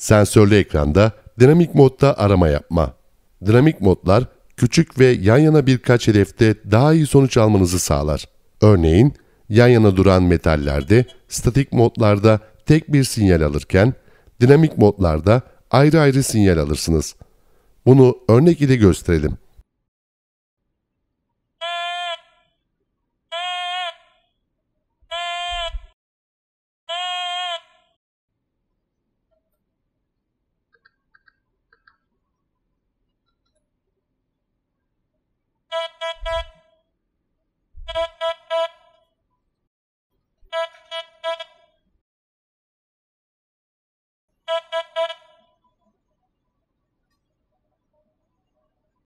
Sensörlü ekranda dinamik modda arama yapma. Dinamik modlar küçük ve yan yana birkaç hedefte daha iyi sonuç almanızı sağlar. Örneğin yan yana duran metallerde statik modlarda tek bir sinyal alırken dinamik modlarda ayrı ayrı sinyal alırsınız. Bunu örnek ile gösterelim.